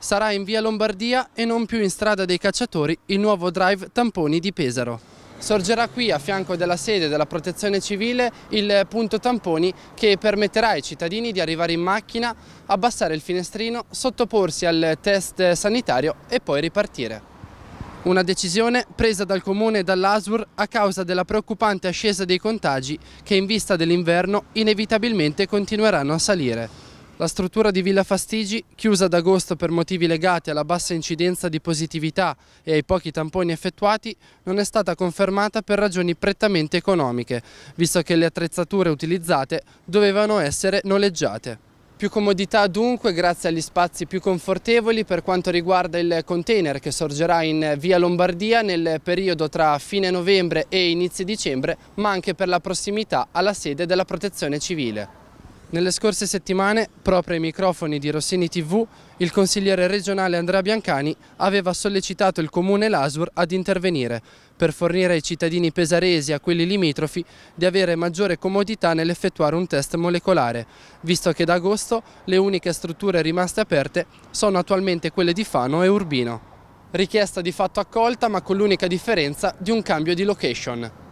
Sarà in via Lombardia e non più in strada dei cacciatori il nuovo drive tamponi di Pesaro. Sorgerà qui a fianco della sede della protezione civile il punto tamponi che permetterà ai cittadini di arrivare in macchina, abbassare il finestrino, sottoporsi al test sanitario e poi ripartire. Una decisione presa dal comune e dall'ASUR a causa della preoccupante ascesa dei contagi che in vista dell'inverno inevitabilmente continueranno a salire. La struttura di Villa Fastigi, chiusa ad agosto per motivi legati alla bassa incidenza di positività e ai pochi tamponi effettuati, non è stata confermata per ragioni prettamente economiche, visto che le attrezzature utilizzate dovevano essere noleggiate. Più comodità dunque grazie agli spazi più confortevoli per quanto riguarda il container che sorgerà in via Lombardia nel periodo tra fine novembre e inizio dicembre, ma anche per la prossimità alla sede della protezione civile. Nelle scorse settimane, proprio ai microfoni di Rossini TV, il consigliere regionale Andrea Biancani aveva sollecitato il comune Lasur ad intervenire per fornire ai cittadini pesaresi e a quelli limitrofi di avere maggiore comodità nell'effettuare un test molecolare, visto che da agosto le uniche strutture rimaste aperte sono attualmente quelle di Fano e Urbino. Richiesta di fatto accolta ma con l'unica differenza di un cambio di location.